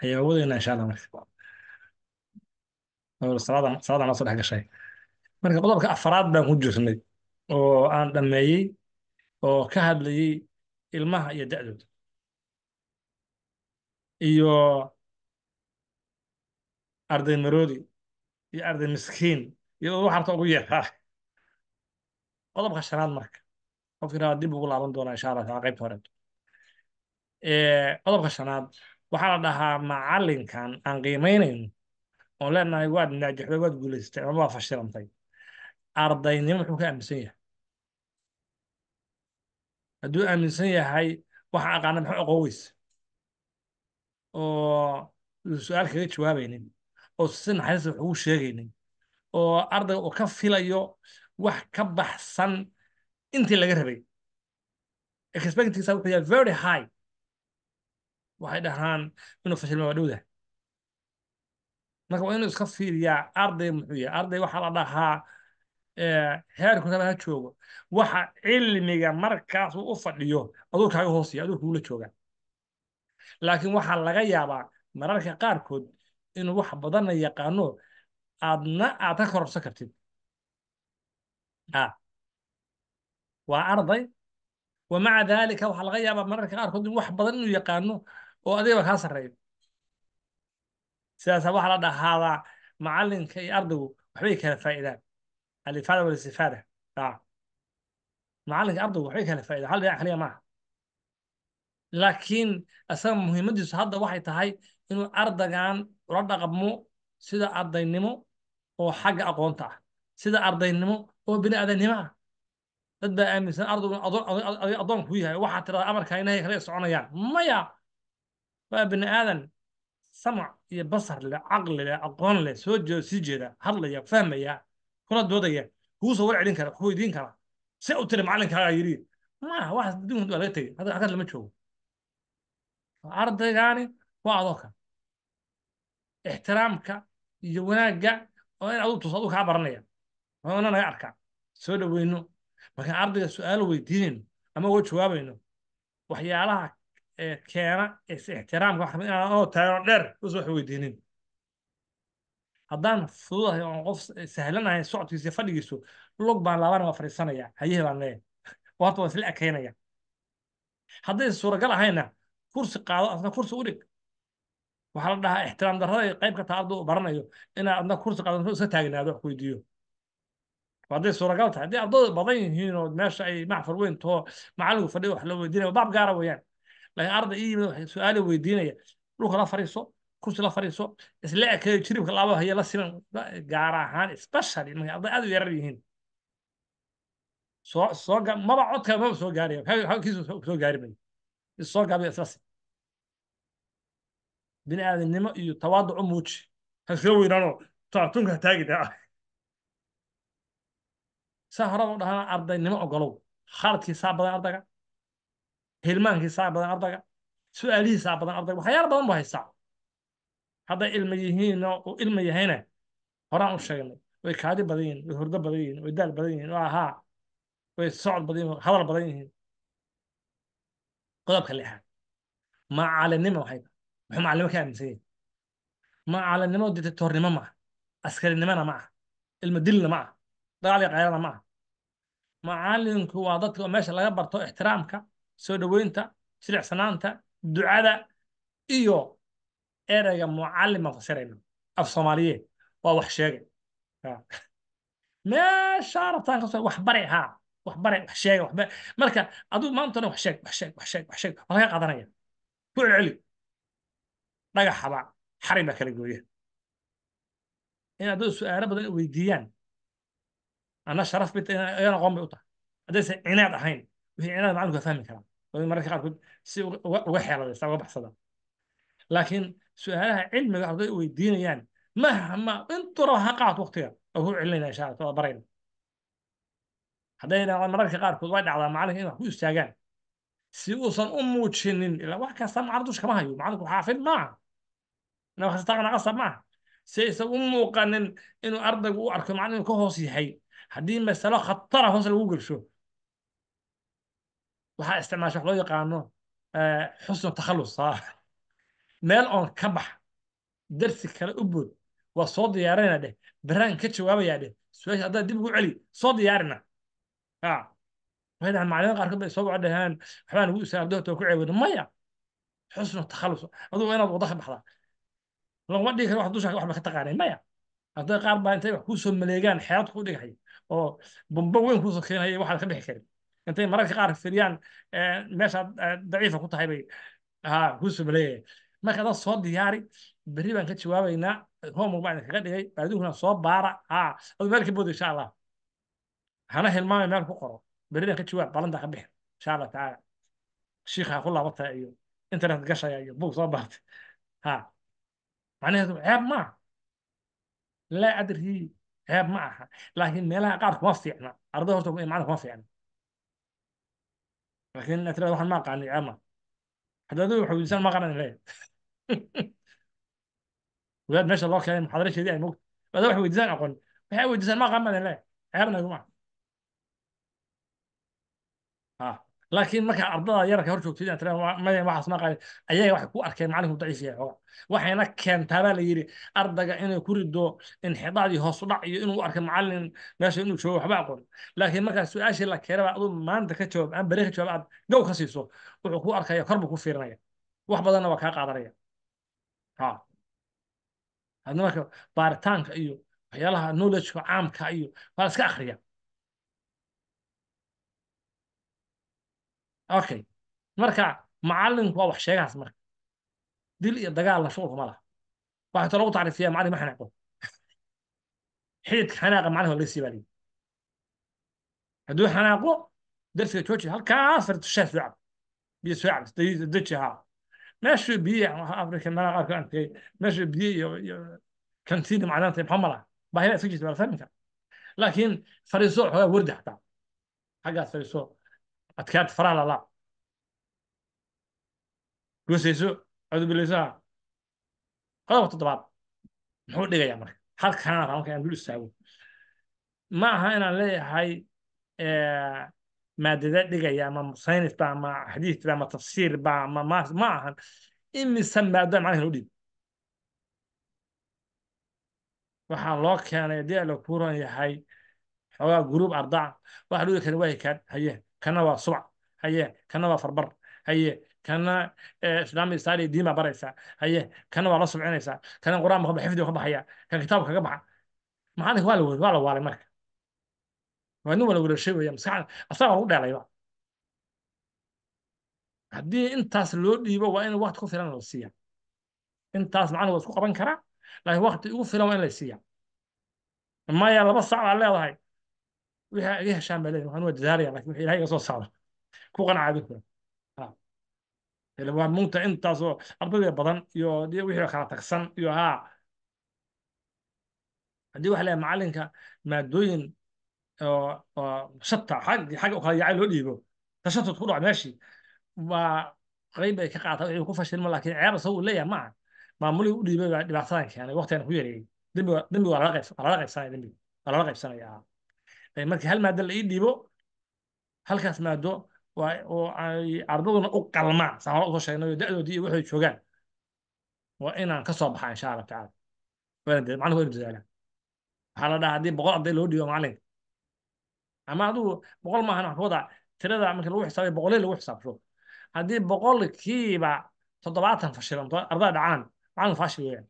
هي awoodeena insha allah marka salaadan salaadan soo dhex gashay marka qodobka afaraad baan ku jirnay oo aan dhammeeyey oo ka hadlayey ilmaha iyo da'dooda iyo arday maroodi iyo arday miskiin iyo wax harta ugu yeeraa qodobka shanaad marka qofkii rabaa dib ugu laaban doonaa insha allah taala qaybta hore qodobka shanaad waxaa la dhahaa macalinkan aan qiimaynayno oon leenahay waad naajaxday waad guulaysatay ama waa fashilantay ardaynimo muxuu ka aaminsan yahay hadduu aaminsan yahay waxa aqaana muxuu aqoon oo su-aal kaga jawaabaynin oo si naxariista waxugu sheegaynin oo ardayga uu ka filayo wax ka baxsan intii laga rabay expectingsa wuxuu yahay very high waxay dhahaan inuu fashilma waa dhowdah marka waa inuu iska fiiriyaa arday muxuu yahay arday waxaa la dhahaa heerku raba ha joogo waxa cilmiga markaas uu u fadhiyo aduur hoosiya hoosaya aduur jooga laakiin waxaa laga yaabaa mararka qaarkood inuu wax badanna yaqaano aadna aad ka kororsan kartid a waa arday wa maca daalika waxaa laga yaabaa mararka qaarkood in wax badan inuu yaqaano oo adiga kaa sarreeyo sidaasa waxaa la dhahaadaa macalinka iyo ardaygu waxbay kala faa'idaan alifaada walistifaada macalinka ardaygu waxbay kala faa'idaan hal dhinac kaliya maaha laakiin asaga muhiimaddiisu hadda waxay tahay inuu ardagan ula dhaqmo sida ardaynimo oo xagga aqoonta ah sida ardaynimo oo bini aadannimo ah dad baa aaminsan ardaygu adoonku ku yahay waxaa tirahdaa amarkaa inahay kala soconayaan maya waa bini aadan samac iyo basar leh caqli leh aqoon leh soo sii jeeda hadlaya fahmaya kula doodaya kuusoo war celin kara ku weydiin kara se u tiri macalinkaa yidhi maaha wax adduunka waa laga tegay hadda akad lama joogo ardaygaani waa adoo kale ixtiraamka iyo wanaagga oo in aduu tuso aduu kaa baranaya oona naga arkaa soo dhoweyno markaan ardayga su-aalo weydiinayno ama uga jawaabayno waxyaalaha keena is-ixtiraamka wax kamid inaan oo dheer us wax weydiinin haddaan fududahay oon qof sahlanahay socodkiisa fadhigiisu lug baan laabana waa fadhiisanaya hayehe baan leeyahay warta waan isla ekeynaya haddaysan suuragal ahayna kursi qaado adna kursi u dhig waxaa la dhahaa ixtiraam darrada qayb ka taa arduu baranayo inaad adna kursi qaado iska taagnaado wax weydiiyo hadday suuragal tahay haddii ardaydu badan yihiin oo meesha ay macfar weyn too macallinku fadhiyo wax la weydiinaya baab gaara weeyaan arday ii yimid weydiinaya dhulka la fariiso kursi la fariiso isla ekeeyo jiribka labaha iyo la siman ahaan specially aad u yarar yihiin soo soo maba codka maba soo soo gaari mayo bini aadamnimo iyo tawaaducu muuji ha soo weynaanoo taatunka ha taagi daa saa u dhahana ardaynimo ogolow khaladkii saa badan ardayga hilmaankiisaa badan ardayga su-aalihii badan ardayga waxyaala badan bu haystaa hadday ilma yihiinoo u ilma yahayna horaan u sheegnay way kaadi badan yihiin way hurdo badan yihiin way daal badan yihiin oo ahaa way socod badan yihiin hadal badan yihiin qodobka lixaad macalinimo waxay tahay muxuu macalimo ka aaminsan yahay macalinimo dictatornimo ma aha askarinimona ma dilna ma aha dagaal iyo qayrana maah aha macalinku waa dadka meesha laga barto ixtiraamka soo dhoweynta jilicsanaanta ducada iyo ereyga mucalima fasirayno af soomaaliyeed waa wax sheegay meeshaa rabtaan kasoo waxbare haa waxbare wax sheega waxbare marka aduu maanta dhan wax sheeg wax sheeg wax sheeg wax sheeg waa laga qaadanaya ku celceli dhagaxaba xarin baa kala gooya in haddoo su-aalo badan weydiiyaan ana sharaf bit iyana aqoon bay u tahay haddaysan cinaad ahayn inaad macalinku fahmi karaa laakiin su-aalaha cilmiga arday weydiinayaan mahma intuu raba ha qaat waktiga ku celinayna insha mararka qaarkood way dhacdaa macalinka in ku istaagaan si uusan u muujinin ilaa wax kasta macalin dusha kama hayo macalinku xaafid maaha ina wax maaha si aysan u muuqanin inuu ardaygu u arko macalin inuu ka hoos yahay haddii masalo khatara hoos lagu gelsho waxaa isticmaasha wax loo yaqaano eh, xusnu takhalus ah. meel oon ka bax darsi kale u bood waa soo diyaarinaa dheh baraan ka jawaabaya dheh su-aasha haddaa dib ugu celi soo diyaarina ah. waxaydahan macalimiin qaarkood bay soo waco dheheen waxbaan ugu isaa ardayda ku ceebin maya xusnu takhalus adugu inaad wadaha baxdaa laguma dhigi karo wax dusha waxba ka taqaanay maya arday qaar baa intay wax kuusoo maleegaan xeerad ku dhighay oo bamba weyn kuusoo keenhaya waxaad ka bixi karin intay mararka qaar firiyaan meeshaad daciifa ku tahay bay kuusu baleeyahay marka adaa soo diyaari beri baan ka jawaabaynaa homework baan kaga dhigay baaduunkuna soo baara ha adu meel ka booda insha allah hana hilmaamay meel ku qoro berri baan ka jawaab balantaa ka bixi insha allah tacaala shiikha ku laabataa iyo internet gashaya iyo buug soo baartay ha macnaheedu ceeb ma aha laa adrii ceeb ma aha laakiin meelaha qaar kuma fiicna arday horta macna fiicna لكن اتريد واحد ما قال لي عمر حتى ذو حب الانسان ما قال لي ويا ما شاء الله كان محاضرة شديدة يعني ممكن بس ذو حب الانسان اقول بحب الانسان ما قال لي عمر يا جماعه ها آه. laakiin markaa ardada yararka hor joogtay ayaga waxay ku arkeen macalinku daciif yahay xooga waxayna keentaa baa la yidhi ardaga inay ku rido inxidaad iyo hoos u iyo inuu arka macalin meesha inuu joogo waxba aqoon laakiin markaa su-aashii la keena baa maanta ka jawaab aan bere ka jawaab aad gow ka siiso wuxuu ku arkaya kor ku fiirinaya wax badanna waa kaa qaadanaya hadna marka baaritaanka iyo waxyaalaha knowledgeka caamka iyo waa iska akriya okay marka macalinku waa wax sheegahaas marka dil iyo dagaal la shuqulka ma laha waxaa too lagu tacriifiyaa macalin ma xanaaqo xididka xanaaqa macalin waa laga sii baaliyo hadduu xanaaqo darsiga jooji halkaas fartushaa soo cab biyo soo cabis daji ahaa meeshuu biyo afrika manaaq arka arkay meeshuu biyo iyo iyo kantiin macdanta maxaa ma laha iska jirta waa la samin kara laakiin fariiso xoogaa warda xataa xaggaas fariiso adkaanta faraha lalaab goosayso codbilaysaa qodobka toddobaad muxuu dhigayaa marka halkana halka aan dul istaago ma aha inaan leeyahay maadada dhigaya ama musanif ba ama xadiis ba ama tafsiir ba ama ma ahan imisa maadada macnaha loo dhiibo waxaa loo keenay haddii aan la kuran yahay xoogaa gruub ardaca waxa loo keenay waa kaad kana waa subac haye kana waa farbar haye kana islamic study diin baa baraysa haye kana waa la subcinaysaa kana quraan ba xifdi ka baxaya kan kitaab kaga baxa macalinka waa la waa la waalay marka waa nin wala wada shay weeya maskaxda asaga lagu dheelayba haddii intaas loo dhiibo waa in waqti ku filan loo siiya intaas macna waa isku qaban karaa laakiin waqti ugu filan waa in la siiya maya laba sac baa leedahay wixii heshaan baa leeyahay waxaan u badan iyo kala tagsan iyo haddii waxa leeyahay maadooyin shata xag kala yaacay loo dhiibo tashatut ku dhac meeshii waa qayb bay ka qaataa ku fashilma laakiin ceeb asagu uu leeyahay maamulihi u dhiibay dhibaatadan keenay ku yareeyey waa lala qaybsanaya marka hal maado la ii dhiibo halkaas maado oo ay ardaduna u qalmaan saan hore usoo sheegnayo da'doodii iyo waxay joogaan waa inaan ka baxaa insha allah tacaala macnaha waa inu waxaa la dhahaa haddii boqol arday loo dhiibo macalinka ama adugu boqol maahan wax ku tirada marka lagu xisaabiyo boqolay lagu xisaabto haddii boqolkiiba toddobaatan fashilanto ardaa dhacaan macalin fashil weeyaan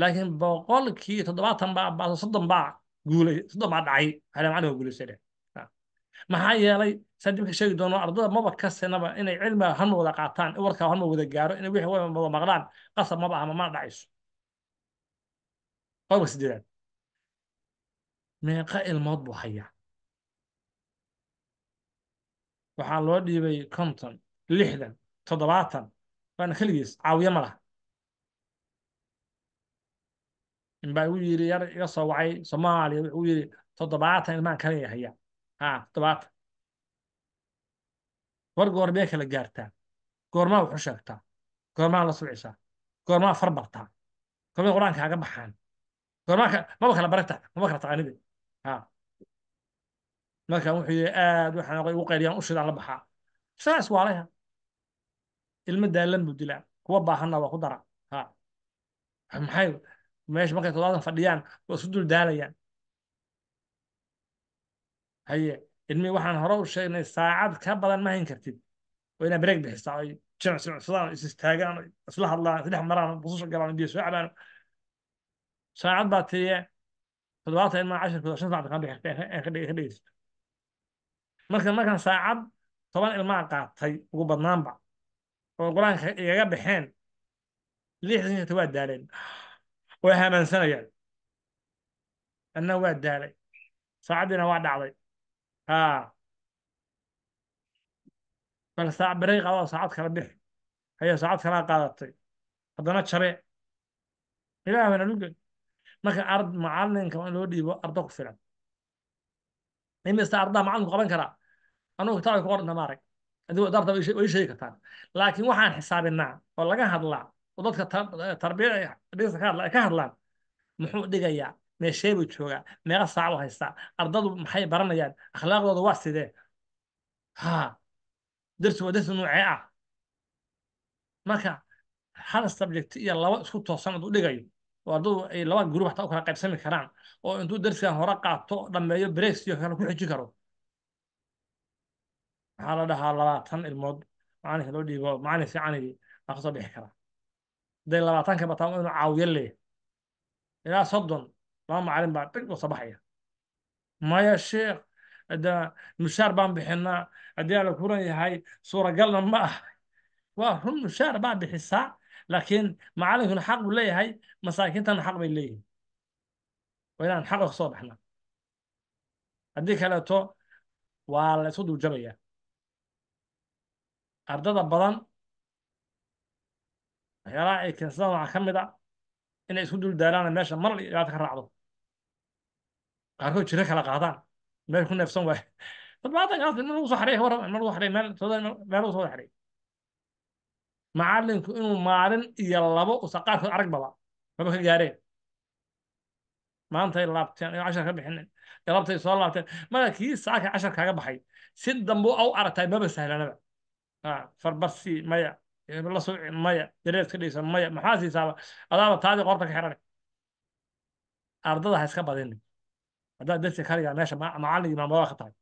laakiin boqolkii toddobaatan baa soddon baa guulay soddon baa dhacay alamacanibaa guulaysadhe yeelay sadimka sheegi doono ardada maba kasinaba inay cilmiga hanma wada qaataan warkaa hanma wada gaaro inay wixii wada maqlaan qasab maba ahma mana dhacayso qodobka sideedaad meeqa ilmood buu hayaa waxaa loo dhiibay konton lixdan toddobaatan waana keligiis caawiye ma laha inbaa u yiri yar iga soo wacay soomaaliya wuxuu yiri toddobaatan ilmaan kale haya ha toddobaatan war goormee kala gaartaa goormaa wuxu sheegtaa goormaa la subcisaa goormaa far bartaa goormay qur-aanka kaga baxaan goormaa maba kala barata maba kala taqaanide ha marka wuxuu yiri aad waxaan igu qayliyaan u shidaan la baxaa sidaas waa ilma ilmo daalan buu dilaa kuwa baahanna waa ku dara ha maxay meesha markay toddobaadka fadhiyaan waa isu duldaalayaan haye ilmi waxaan hore u sheegnay saacad ka badan ma hayn kartid oo inaa breeg bixisaa oy jincsincsadaan oo is istaagaan oo isla hadlaan isdhex maraan bususha galaan oo biyo soo cabaan saacad baa tiriya toddobaatan ilmaa cashirkooda shan saacad ka dhegeysto marka markaan saacad toban ilmaa qaatay ugu badnaanba oo qur-aanka igaga baxeen lixdan waa daaleen way hamaansanayaan anna waa daalay saacaddiina waa dhacday ha bal saac bareeq adoo saacad kala bix ayaa saacad kala qaadatay haddana jabe ilaahwana lugay marka ard macalinka in loo dhiibo ardo ku filan imista ardaha macalinku qaban karaa anugu kitaabka ku qoranta maarag adigu darta way ii sheegi kartaan laakiin waxaan xisaabinaa oo laga hadlaa dadka eh, tarbiya ka hadlaan muxuu dhigayaa meeshee buu joogaa meeqa saac u haystaa ardadu maxay baranayaan akhlaaqdoodu waa sidee ha dersi waa darsi nuucee ah marka hal subject iyo laba isku toosan aduu dhigayo oo ardadu ay laba gurub hataa u kala qaybsami karaan oo intuu darsigan hore qaato dhammeeyo breaks iyo kale ku xijin karo maxaa la dhahaa labaatan ilmood macalinka loo dhiibo macalin fiicanigii baa kasoo bixi karaa de labaatanka bataan inuu caawiyo leeyahay ilaa soddon laba macalin baa dhig u sabaxaya maya sheekh mushaar baan bixinaa haddii ala la kuran yahay suuragalna ma ah waa run mushaar baa bixisaa laakiin macalinkuna xaq buu leeyahay masaakiintana xaq bay leeyihin waa inaan xaqa kusoo baxna haddii kaleeto waa la isu duujabaya ardada badan waxyaalaha ay keensadaan waxaa ka mid a ah inay isku duldaalaan meesha mar dhibaata ka raacdo qaarkood jiro kala qaadaan meel ku neefsan waayo badbaada gaas lagu soo xareey war in lagu xareey meel lagu soo xareey macallinku inuu maalin iyo labo usa qaarkood arag baba maba ka gaareen maantay laabteen ay cashar ka bixinin galabtay soo laabteen mara kii saaka cashar kaaga baxay si dambu aw aragtay maba sahlanaba ah, farbarsi maya maya dareeska dhigsa maya maxaa siisaaba adaaba taadii qorta ka xirane ardada haiska iska badinin haddaa darsi kaligaa meesha macalin maamulada ka tahay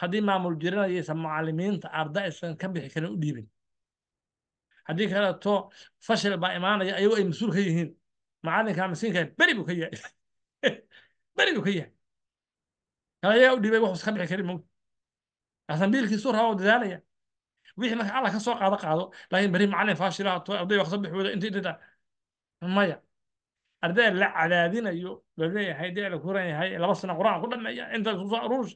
haddii maamul jiranayaysa macalimiinta arda aysan ka bixi karin u dhiibin haddii kaleto fashil baa imaanaya ayagu ay mas-uul ka yihiin macalinka masiinka beri buu ka yahay beri buu ka yahay kale ayagaa u dhiibay wuxuu iska bixi karin mo asan biilkiisuu dadaalaya wixii marka alla kasoo soo qaado qaado laakiin beri macalin faashila arday baa kasoo bixi wada inta maya ardayda la cadaadinayo laleeyahay dee la kuran yahay laba sano qur-aan ku dhameeya inta isku soo aruurs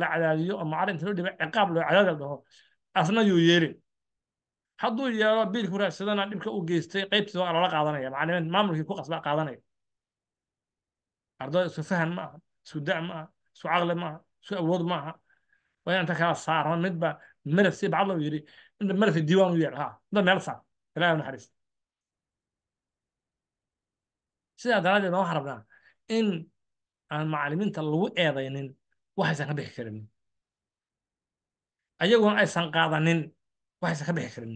la cadaadiyo oo macalinta loo dhiba ciqaab loo cadaada dhaho asna yuu yeelin hadduu yeelo biil ku raadsadana dhibka u geystay qaybtiisa waa lala qaadanaya macalimiin maamulkii ku qasba qaadanaya ardayda isku fahan ma aha isku da' ma aha isku caqli ma aha isku awood ma aha waa inaan ta kala saarno midba madax sii bacadla uu yidhi madaxa diiwaan u yeedh ha dad meel saar ilaahay naxariis sidaa daraaddeed waxaan rabnaa in aan macallimiinta lagu eedaynin waxaysan ka bixi karin ayaguna aysan qaadanin waxaysan ka bixi karin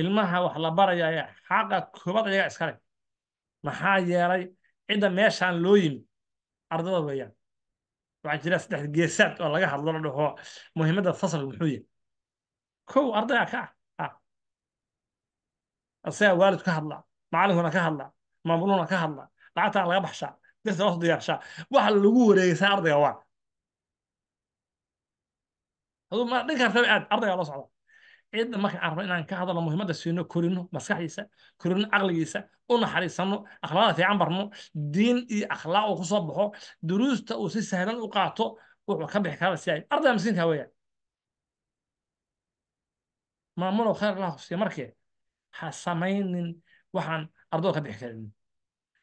ilmaha wax la barayaa ee xaqa kubad ayaga iskale maxaa yeelay cidda meeshaan loo yimid ardada weeyaan waxaa jira saddex geesaad oo laga hadlo la dhaho muhiimadda fasalka muxuu yahay kow ardayaa ka ah ah asagaa waalid ka hadla macalinkuna ka hadla maamuluhuna ka hadla lacagtaa laga baxshaa dirta loo diyaarshaa waxa lagu wareegeysaa ardayga waa aduu ma dhin kartaba aad ardaygaa loo socdaa cidda marka aan inaan ka hadalno muhiimadda siino korino maskaxdiisa korino caqligiisa u naxariisanno akhlaaqda fiican barno diin iyo akhlaaq uu kusoo baxo duruusta uu si sahlan u qaato wuxuu ka bixi kara siyaay ardayda masiinka weyaan maamulow khayr la husiya markee ha samaynin waxaan ardoo ka bixi karin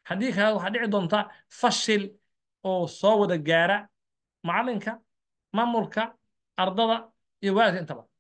haddii kale waxaa dhici doonta fashil oo soo wada gaara macalinka maamulka ardada iyo waalidka intaba